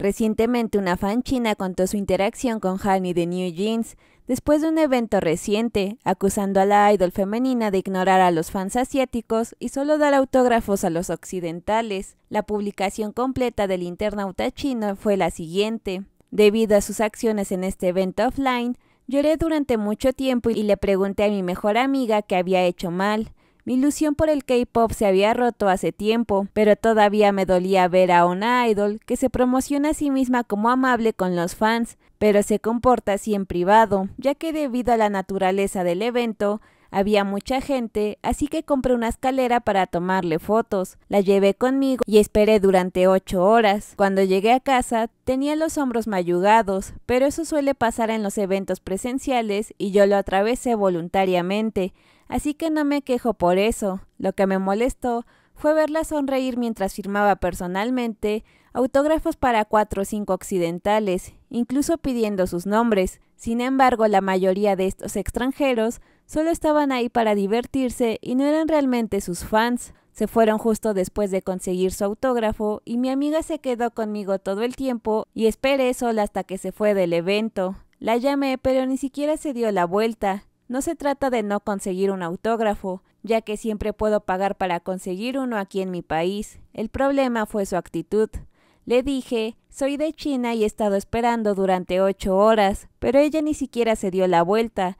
Recientemente una fan china contó su interacción con Hani de New Jeans después de un evento reciente, acusando a la idol femenina de ignorar a los fans asiáticos y solo dar autógrafos a los occidentales. La publicación completa del internauta chino fue la siguiente. Debido a sus acciones en este evento offline, lloré durante mucho tiempo y le pregunté a mi mejor amiga qué había hecho mal. Mi ilusión por el K-pop se había roto hace tiempo, pero todavía me dolía ver a una idol que se promociona a sí misma como amable con los fans, pero se comporta así en privado, ya que debido a la naturaleza del evento, había mucha gente, así que compré una escalera para tomarle fotos. La llevé conmigo y esperé durante ocho horas. Cuando llegué a casa, tenía los hombros mayugados, pero eso suele pasar en los eventos presenciales y yo lo atravesé voluntariamente así que no me quejo por eso. Lo que me molestó fue verla sonreír mientras firmaba personalmente autógrafos para cuatro o cinco occidentales, incluso pidiendo sus nombres. Sin embargo, la mayoría de estos extranjeros solo estaban ahí para divertirse y no eran realmente sus fans. Se fueron justo después de conseguir su autógrafo y mi amiga se quedó conmigo todo el tiempo y esperé sola hasta que se fue del evento. La llamé pero ni siquiera se dio la vuelta. No se trata de no conseguir un autógrafo, ya que siempre puedo pagar para conseguir uno aquí en mi país. El problema fue su actitud. Le dije, soy de China y he estado esperando durante ocho horas, pero ella ni siquiera se dio la vuelta.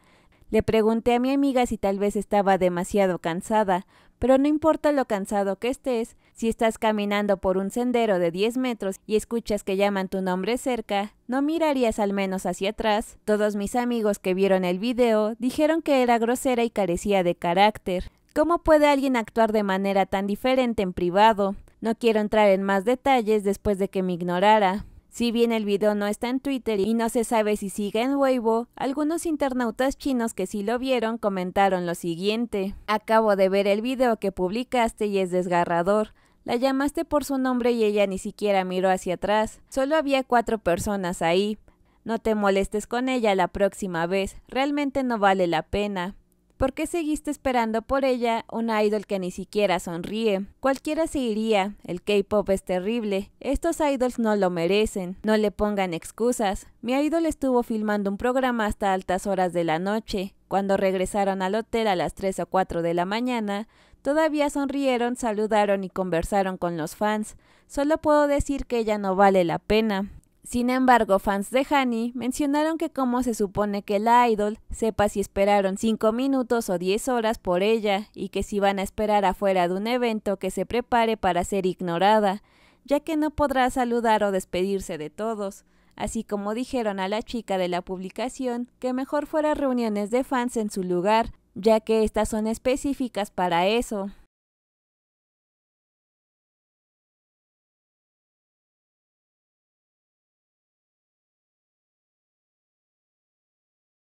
Le pregunté a mi amiga si tal vez estaba demasiado cansada, pero no importa lo cansado que estés, si estás caminando por un sendero de 10 metros y escuchas que llaman tu nombre cerca, no mirarías al menos hacia atrás. Todos mis amigos que vieron el video dijeron que era grosera y carecía de carácter. ¿Cómo puede alguien actuar de manera tan diferente en privado? No quiero entrar en más detalles después de que me ignorara, si bien el video no está en Twitter y no se sabe si sigue en Weibo, algunos internautas chinos que sí lo vieron comentaron lo siguiente. Acabo de ver el video que publicaste y es desgarrador. La llamaste por su nombre y ella ni siquiera miró hacia atrás. Solo había cuatro personas ahí. No te molestes con ella la próxima vez, realmente no vale la pena. ¿Por qué seguiste esperando por ella un idol que ni siquiera sonríe? Cualquiera se iría, el K-pop es terrible, estos idols no lo merecen, no le pongan excusas. Mi idol estuvo filmando un programa hasta altas horas de la noche. Cuando regresaron al hotel a las 3 o 4 de la mañana, todavía sonrieron, saludaron y conversaron con los fans. Solo puedo decir que ella no vale la pena. Sin embargo, fans de Hani mencionaron que como se supone que la idol sepa si esperaron 5 minutos o 10 horas por ella y que si van a esperar afuera de un evento que se prepare para ser ignorada, ya que no podrá saludar o despedirse de todos, así como dijeron a la chica de la publicación que mejor fuera reuniones de fans en su lugar, ya que estas son específicas para eso.